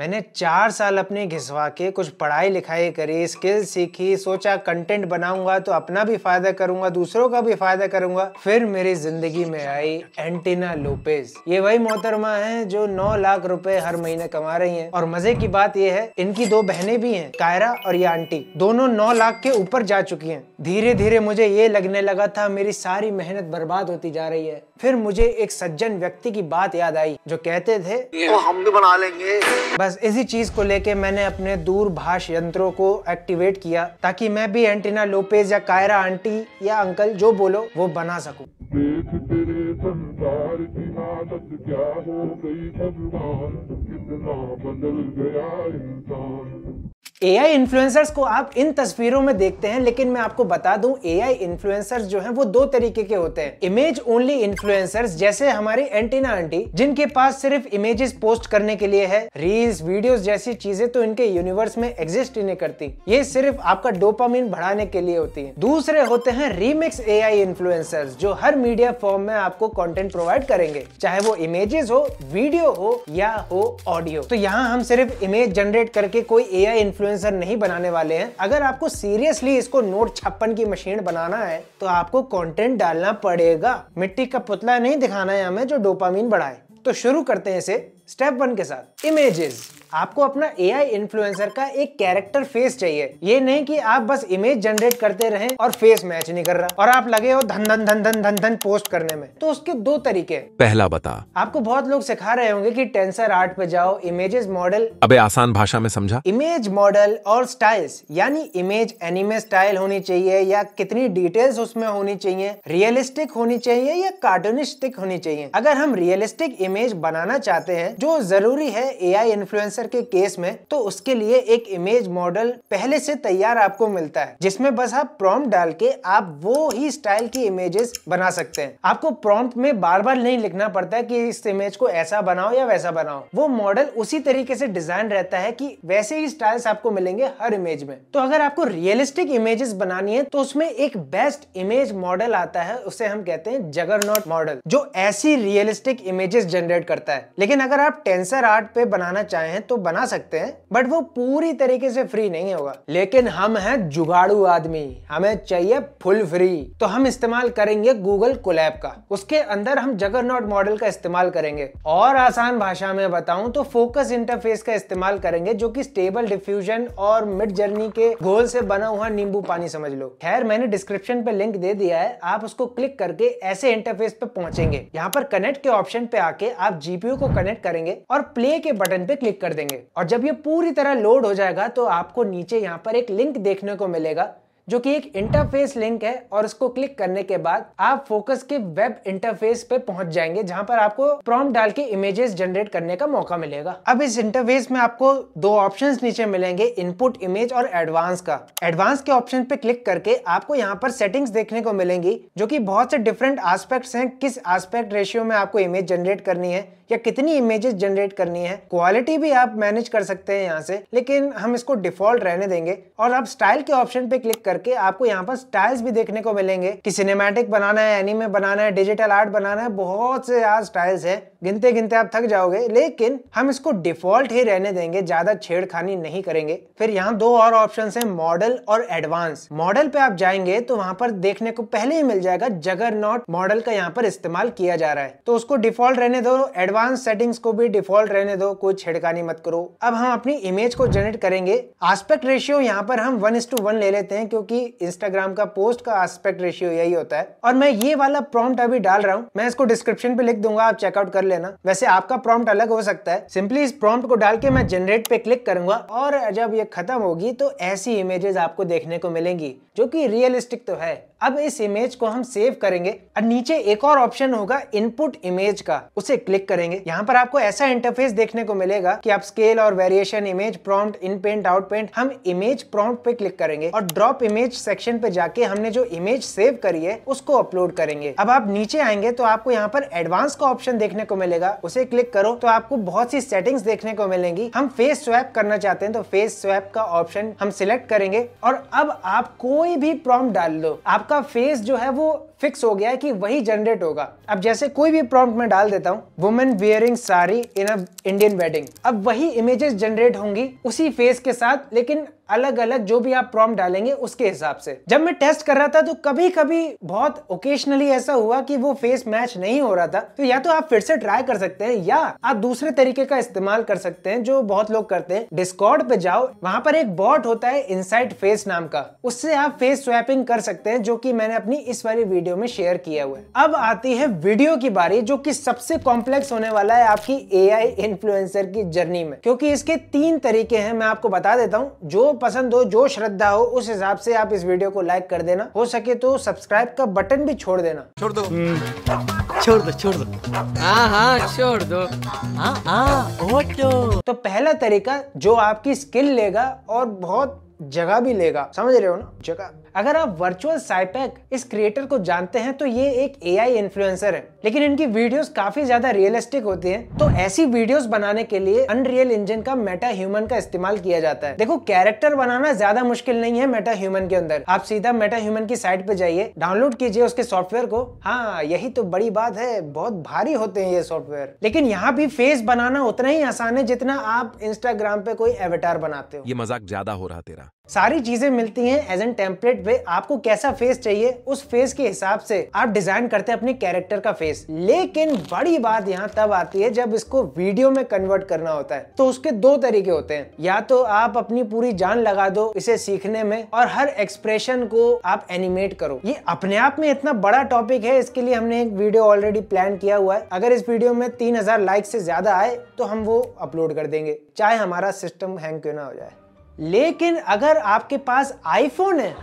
मैंने चार साल अपने घिसवा के कुछ पढ़ाई लिखाई करी स्किल सीखी सोचा कंटेंट बनाऊंगा तो अपना भी फायदा करूंगा दूसरों का भी फायदा करूंगा फिर मेरी जिंदगी में आई एंटीना लोपेज ये वही मोहतरमा है जो नौ लाख रुपए हर महीने कमा रही है और मजे की बात यह है इनकी दो बहनें भी है कायरा और ये आंटी दोनों नौ लाख के ऊपर जा चुकी है धीरे धीरे मुझे ये लगने लगा था मेरी सारी मेहनत बर्बाद होती जा रही है फिर मुझे एक सज्जन व्यक्ति की बात याद आई जो कहते थे हम भी बना लेंगे बस बस इसी चीज को लेके मैंने अपने दूरभाष यंत्रों को एक्टिवेट किया ताकि मैं भी एंटीना लोपेज या कायरा आंटी या अंकल जो बोलो वो बना सकूं। कितना बदल गया इंसान एआई इन्फ्लुएंसर्स को आप इन तस्वीरों में देखते हैं लेकिन मैं आपको बता दूं एआई इन्फ्लुएंसर्स जो हैं वो दो तरीके के होते हैं इमेज ओनली इन्फ्लुएंसर्स जैसे हमारी एंटीना आंटी जिनके पास सिर्फ इमेजेस पोस्ट करने के लिए है रील्स वीडियोस जैसी चीजें तो इनके यूनिवर्स में एग्जिस्ट ही नहीं करती ये सिर्फ आपका डोपामिन बढ़ाने के लिए होती है दूसरे होते हैं रीमिक्स ए आई इन्फ्लुएंसर्स जो हर मीडिया फॉर्म में आपको कॉन्टेंट प्रोवाइड करेंगे चाहे वो इमेजेस हो वीडियो हो या हो ऑडियो तो यहाँ हम सिर्फ इमेज जनरेट करके कोई ए आई इन्फ्लुएंस इन्फ्लुएंसर नहीं बनाने वाले हैं अगर आपको सीरियसली इसको नोट छप्पन की मशीन बनाना है तो आपको कंटेंट डालना पड़ेगा मिट्टी का पुतला नहीं दिखाना है हमें जो डोपामीन बढ़ाए तो शुरू करते हैं इसे स्टेप वन के साथ इमेजेस आपको अपना ए आई इन्फ्लुएंसर का एक कैरेक्टर फेस चाहिए ये नहीं कि आप बस इमेज जनरेट करते रहे और फेस मैच नहीं कर रहा और आप लगे हो धन धन धन धन धन धन पोस्ट करने में तो उसके दो तरीके पहला बता आपको बहुत लोग सिखा रहे होंगे कि टेंसर आर्ट पे जाओ इमेजेस मॉडल अबे आसान भाषा में समझा इमेज मॉडल और स्टाइल्स यानी इमेज एनिमे स्टाइल होनी चाहिए या कितनी डिटेल्स उसमें होनी चाहिए रियलिस्टिक होनी चाहिए या कार्टूनिस्टिक होनी चाहिए अगर हम रियलिस्टिक इमेज बनाना चाहते हैं जो जरूरी है एआई इन्फ्लुएंसर के केस में तो उसके लिए एक इमेज मॉडल पहले से तैयार आपको मिलता है जिसमें बस आप प्रॉम्प्ट डाल के आप वो ही स्टाइल की इमेजेस बना सकते हैं आपको प्रॉम्प्ट में बार बार नहीं लिखना पड़ता है कि इस इमेज को ऐसा बनाओ या वैसा बनाओ वो मॉडल उसी तरीके से डिजाइन रहता है की वैसे ही स्टाइल्स आपको मिलेंगे हर इमेज में तो अगर आपको रियलिस्टिक इमेजेस बनानी है तो उसमें एक बेस्ट इमेज मॉडल आता है उसे हम कहते हैं जगरनॉट मॉडल जो ऐसी रियलिस्टिक इमेजेस जनरेट करता है लेकिन अगर आप आप टेंसर आर्ट पे बनाना चाहें तो बना सकते हैं बट वो पूरी तरीके से फ्री नहीं होगा लेकिन हम हैं जुगाड़ू आदमी हमें चाहिए फुल फ्री तो हम इस्तेमाल करेंगे गूगल कोलैब का उसके अंदर हम जगर मॉडल का इस्तेमाल करेंगे और आसान भाषा में बताऊं तो फोकस इंटरफेस का इस्तेमाल करेंगे जो कि स्टेबल डिफ्यूजन और मिड जर्नी के गोल से बना हुआ नींबू पानी समझ लो खैर मैंने डिस्क्रिप्शन पे लिंक दे दिया है आप उसको क्लिक करके ऐसे इंटरफेस पे पहुंचेंगे यहाँ पर कनेक्ट के ऑप्शन पे आके आप जीपीयू को कनेक्ट करेंगे और प्ले के बटन पे क्लिक कर देंगे और जब ये पूरी तरह लोड हो जाएगा तो आपको नीचे यहाँ पर एक लिंक देखने को मिलेगा जो कि एक इंटरफेस लिंक है और इसको क्लिक करने के बाद आप फोकस के वेब इंटरफेस पे पहुंच जाएंगे जहां पर आपको प्रॉम डाल के इमेजेस जनरेट करने का मौका मिलेगा अब इस इंटरफेस में आपको दो ऑप्शंस नीचे मिलेंगे इनपुट इमेज और एडवांस का एडवांस के ऑप्शन पे क्लिक करके आपको यहाँ पर सेटिंग्स देखने को मिलेंगी जो की बहुत से डिफरेंट आस्पेक्ट है किस आस्पेक्ट रेशियो में आपको इमेज जनरेट करनी है या कितनी इमेजेस जनरेट करनी है क्वालिटी भी आप मैनेज कर सकते हैं यहाँ से लेकिन हम इसको डिफॉल्ट रहने देंगे और आप स्टाइल के ऑप्शन पे क्लिक कर करके आपको यहाँ पर स्टाइल्स भी देखने को मिलेंगे कि सिनेमैटिक बनाना है एनिमे बनाना है डिजिटल आर्ट बनाना है बहुत से यार स्टाइल्स है गिनते गिनते आप थक जाओगे लेकिन हम इसको डिफॉल्ट ही रहने देंगे ज्यादा छेड़खानी नहीं करेंगे फिर यहाँ दो और ऑप्शन है मॉडल और एडवांस मॉडल पे आप जाएंगे तो वहाँ पर देखने को पहले ही मिल जाएगा जगर मॉडल का यहाँ पर इस्तेमाल किया जा रहा है तो उसको डिफॉल्ट रहने दो एडवांस सेटिंग्स को भी डिफॉल्ट रहने दो कोई छेड़खानी मत करो अब हम अपनी इमेज को जनरेट करेंगे आस्पेक्ट रेशियो यहाँ पर हम वन इस टू वन ले लेते हैं क्योंकि क्योंकि इंस्टाग्राम का पोस्ट का एस्पेक्ट रेशियो यही होता है और मैं ये वाला प्रॉम्प्ट अभी डाल रहा हूँ मैं इसको डिस्क्रिप्शन पे लिख दूंगा आप चेकआउट कर लेना वैसे आपका प्रॉम्प्ट अलग हो सकता है सिंपली इस प्रॉम्प्ट को डाल के मैं जनरेट पे क्लिक करूंगा और जब ये खत्म होगी तो ऐसी इमेजेस आपको देखने को मिलेंगी जो की रियलिस्टिक तो है अब इस इमेज को हम सेव करेंगे और नीचे एक और ऑप्शन होगा इनपुट इमेज का उसे क्लिक करेंगे यहाँ पर आपको ऐसा इंटरफेस देखने को मिलेगा कि आप स्केल और variation image prompt inpaint outpaint हम इमेज प्रॉम्प्ट पे क्लिक करेंगे और ड्रॉप इमेज सेक्शन पे जाके हमने जो इमेज सेव करी है उसको अपलोड करेंगे अब आप नीचे आएंगे तो आपको यहाँ पर एडवांस का ऑप्शन देखने को मिलेगा उसे क्लिक करो तो आपको बहुत सी सेटिंग्स देखने को मिलेंगी हम फेस स्वैप करना चाहते हैं तो फेस स्वैप का ऑप्शन हम सिलेक्ट करेंगे और अब आप कोई भी प्रॉम डाल लो आपका फेस जो है वो फिक्स हो गया है कि वही जनरेट होगा अब जैसे कोई भी प्रॉम्प्ट में डाल देता हूँ women wearing sari in a Indian wedding अब वही इमेजेस जनरेट होंगी उसी फेस के साथ लेकिन अलग अलग जो भी आप प्रॉम्प्ट डालेंगे उसके हिसाब से जब मैं टेस्ट कर रहा था तो कभी कभी बहुत ओकेशनली ऐसा हुआ कि वो फेस मैच नहीं हो रहा था तो या तो आप फिर से ट्राई कर सकते हैं या आप दूसरे तरीके का इस्तेमाल कर सकते हैं जो बहुत लोग करते हैं डिस्कॉर्ड पे जाओ वहां पर एक बॉट होता है इनसाइट फेस नाम का उससे आप फेस स्वैपिंग कर सकते हैं जो की मैंने अपनी इस वाली वीडियो में शेयर किया हुआ है अब आती है वीडियो की बारी जो की सबसे कॉम्प्लेक्स होने वाला है आपकी ए आई इन्फ्लुएंसर की जर्नी में क्योंकि इसके तीन तरीके हैं मैं आपको बता देता हूँ जो पसंद हो जो श्रद्धा हो उस हिसाब से आप इस वीडियो को लाइक कर देना हो सके तो सब्सक्राइब का बटन भी छोड़ देना छोड़ दो हम्म। छोड़ दो छोड़ दो हाँ हाँ छोड़ दो हाँ हाँ तो पहला तरीका जो आपकी स्किल लेगा और बहुत जगह भी लेगा समझ रहे हो ना जगह अगर आप वर्चुअल साइपैक इस क्रिएटर को जानते हैं तो ये एक आई इन्फ्लुएंसर है लेकिन इनकी वीडियोस काफी ज्यादा रियलिस्टिक होती हैं तो ऐसी वीडियोस बनाने के लिए अनरियल इंजन का मेटा ह्यूमन का इस्तेमाल किया जाता है देखो कैरेक्टर बनाना ज्यादा मुश्किल नहीं है मेटा ह्यूमन के अंदर आप सीधा मेटा ह्यूमन की साइट पे जाइए डाउनलोड कीजिए उसके सॉफ्टवेयर को हाँ यही तो बड़ी बात है बहुत भारी होते हैं ये सॉफ्टवेयर लेकिन यहाँ भी फेस बनाना उतना ही आसान है जितना आप इंस्टाग्राम पे कोई एवेटार बनाते हो ये मजाक ज्यादा हो रहा तेरा सारी चीजें मिलती हैं एज एन टेम्पलेट पे आपको कैसा फेस चाहिए उस फेस के हिसाब से आप डिजाइन करते हैं अपने कैरेक्टर का फेस लेकिन बड़ी बात यहाँ तब आती है जब इसको वीडियो में कन्वर्ट करना होता है तो उसके दो तरीके होते हैं या तो आप अपनी पूरी जान लगा दो इसे सीखने में और हर एक्सप्रेशन को आप एनिमेट करो ये अपने आप में इतना बड़ा टॉपिक है इसके लिए हमने एक वीडियो ऑलरेडी प्लान किया हुआ है अगर इस वीडियो में तीन हजार लाइक से ज्यादा आए तो हम वो अपलोड कर देंगे चाहे हमारा सिस्टम हैंग क्यों ना हो जाए लेकिन अगर आपके पास आईफोन है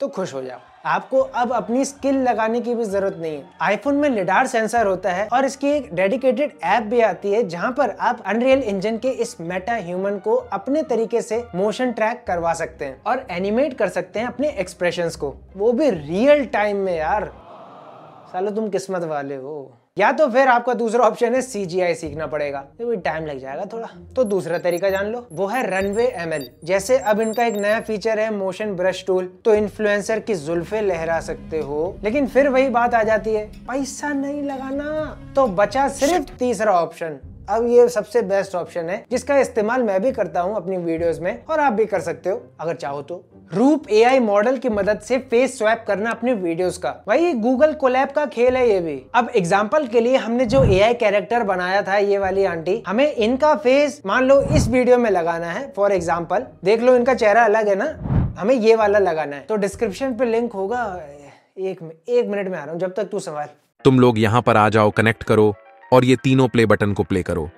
तो खुश हो जाओ आपको अब अपनी स्किल लगाने की भी जरूरत नहीं है आईफोन में लिडार सेंसर होता है और इसकी एक डेडिकेटेड ऐप भी आती है जहां पर आप अनरियल इंजन के इस मेटा ह्यूमन को अपने तरीके से मोशन ट्रैक करवा सकते हैं और एनिमेट कर सकते हैं अपने एक्सप्रेशन को वो भी रियल टाइम में यार सालो तुम किस्मत वाले हो या तो फिर आपका दूसरा ऑप्शन है सीजीआई सीखना पड़ेगा टाइम लग जाएगा थोड़ा तो दूसरा तरीका जान लो वो है रनवे एमएल जैसे अब इनका एक नया फीचर है मोशन ब्रश टूल तो इन्फ्लुएंसर की जुल्फे लहरा सकते हो लेकिन फिर वही बात आ जाती है पैसा नहीं लगाना तो बचा सिर्फ तीसरा ऑप्शन अब ये सबसे बेस्ट ऑप्शन है जिसका इस्तेमाल मैं भी करता हूँ अपनी वीडियोस में और आप भी कर सकते हो अगर चाहो तो रूप ए मॉडल की मदद से फेस स्वैप करना अपने वीडियोस का वही गूगल कोलैब का खेल है ये भी अब एग्जाम्पल के लिए हमने जो ए कैरेक्टर बनाया था ये वाली आंटी हमें इनका फेस मान लो इस वीडियो में लगाना है फॉर एग्जाम्पल देख लो इनका चेहरा अलग है ना हमें ये वाला लगाना है तो डिस्क्रिप्शन पे लिंक होगा एक एक मिनट में आ रहा हूँ जब तक तू सवाल तुम लोग यहाँ पर आ जाओ कनेक्ट करो और ये तीनों प्ले बटन को प्ले करो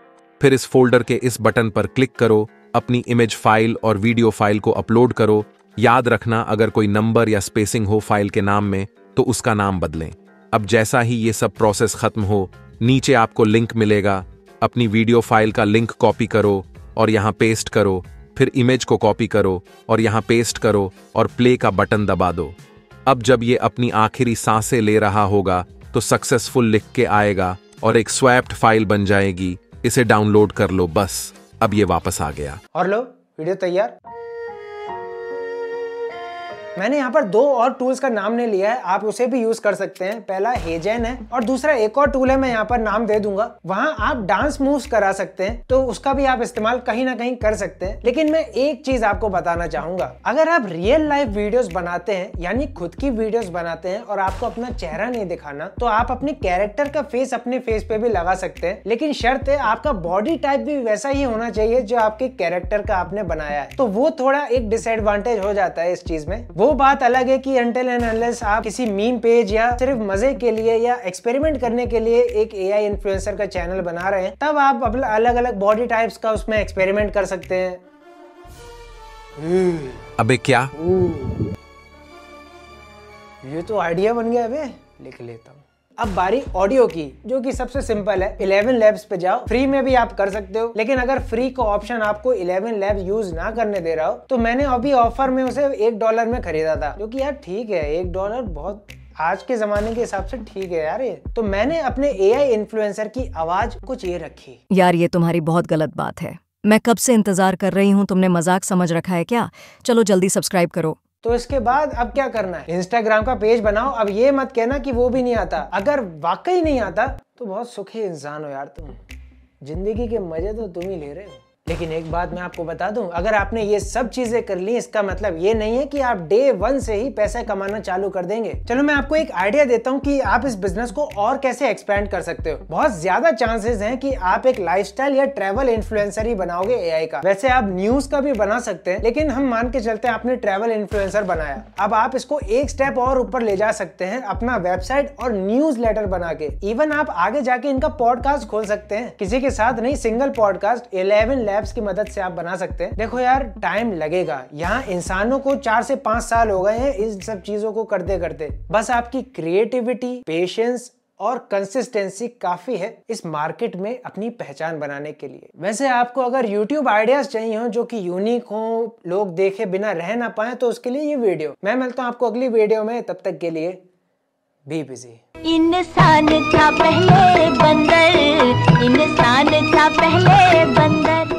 फिर इस फोल्डर के इस बटन पर क्लिक करो अपनी इमेज फाइल और वीडियो फाइल को अपलोड करो याद रखना अगर कोई नंबर या स्पेसिंग हो फाइल के नाम में तो उसका नाम बदलें अब जैसा ही ये सब प्रोसेस खत्म हो नीचे आपको लिंक मिलेगा अपनी वीडियो फाइल का लिंक कॉपी करो और यहाँ पेस्ट करो फिर इमेज को कॉपी करो और यहाँ पेस्ट करो और प्ले का बटन दबा दो अब जब ये अपनी आखिरी सांसें ले रहा होगा तो सक्सेसफुल लिख के आएगा और एक स्वैप्ड फाइल बन जाएगी इसे डाउनलोड कर लो बस अब ये वापस आ गया और लो वीडियो तैयार मैंने यहाँ पर दो और टूल्स का नाम नहीं लिया है आप उसे भी यूज कर सकते हैं पहला हेजेन है और दूसरा एक और टूल है मैं यहाँ पर नाम दे दूंगा वहाँ आप डांस मूव करा सकते हैं तो उसका भी आप इस्तेमाल कहीं ना कहीं कर सकते हैं लेकिन मैं एक चीज आपको बताना चाहूंगा अगर आप रियल लाइफ वीडियोस बनाते हैं यानी खुद की वीडियोस बनाते हैं और आपको अपना चेहरा नहीं दिखाना तो आप अपने कैरेक्टर का फेस अपने फेस पे भी लगा सकते हैं लेकिन शर्त है आपका बॉडी टाइप भी वैसा ही होना चाहिए जो आपके कैरेक्टर का आपने बनाया है तो वो थोड़ा एक डिसएडवांटेज हो जाता है इस चीज में वो वो बात अलग है कि एंटेल एनालिस आप किसी मीम पेज या सिर्फ मजे के लिए या एक्सपेरिमेंट करने के लिए एक ए आई इन्फ्लुएंसर का चैनल बना रहे हैं तब आप अपना अलग अलग बॉडी टाइप्स का उसमें एक्सपेरिमेंट कर सकते हैं हम्म। अबे क्या हम्म। ये तो आइडिया बन गया अबे लिख लेता हूँ अब बारी ऑडियो की जो कि सबसे सिंपल है इलेवन लैब्स पे जाओ फ्री में भी आप कर सकते हो लेकिन अगर फ्री का ऑप्शन आपको इलेवन लैब यूज ना करने दे रहा हो तो मैंने अभी ऑफर में उसे एक डॉलर में खरीदा था जो कि यार ठीक है एक डॉलर बहुत आज के जमाने के हिसाब से ठीक है यार ये तो मैंने अपने ए इन्फ्लुएंसर की आवाज कुछ ये रखी यार ये तुम्हारी बहुत गलत बात है मैं कब से इंतजार कर रही हूँ तुमने मजाक समझ रखा है क्या चलो जल्दी सब्सक्राइब करो तो इसके बाद अब क्या करना है इंस्टाग्राम का पेज बनाओ अब ये मत कहना कि वो भी नहीं आता अगर वाकई नहीं आता तो बहुत सुखी इंसान हो यार तुम जिंदगी के मजे तो तुम ही ले रहे हो लेकिन एक बात मैं आपको बता दूं अगर आपने ये सब चीजें कर ली इसका मतलब ये नहीं है कि आप डे वन से ही पैसा कमाना चालू कर देंगे चलो मैं आपको एक आइडिया देता हूँ कि आप इस बिजनेस को और कैसे एक्सपेंड कर सकते हो बहुत ज्यादा चांसेस हैं कि आप एक लाइफस्टाइल या ट्रैवल इन्फ्लुएंसर ही बनाओगे एआई का वैसे आप न्यूज का भी बना सकते हैं लेकिन हम मान के चलते आपने ट्रैवल इन्फ्लुएंसर बनाया अब आप इसको एक स्टेप और ऊपर ले जा सकते हैं अपना वेबसाइट और न्यूज लेटर बना के इवन आप आगे जाके इनका पॉडकास्ट खोल सकते हैं किसी के साथ नहीं सिंगल पॉडकास्ट इलेवन एप्स की मदद से आप बना सकते हैं देखो यार टाइम लगेगा यहाँ इंसानों को चार से पांच साल हो गए हैं इन सब चीजों को करते करते बस आपकी क्रिएटिविटी पेशेंस और कंसिस्टेंसी काफी है इस मार्केट में अपनी पहचान बनाने के लिए वैसे आपको अगर YouTube आइडियाज चाहिए हो जो कि यूनिक हो लोग देखे बिना रह ना पाए तो उसके लिए ये वीडियो मैं मिलता हूँ आपको अगली वीडियो में तब तक के लिए भी बिजी इंसान था पहले बंदर इंसान था पहले बंदर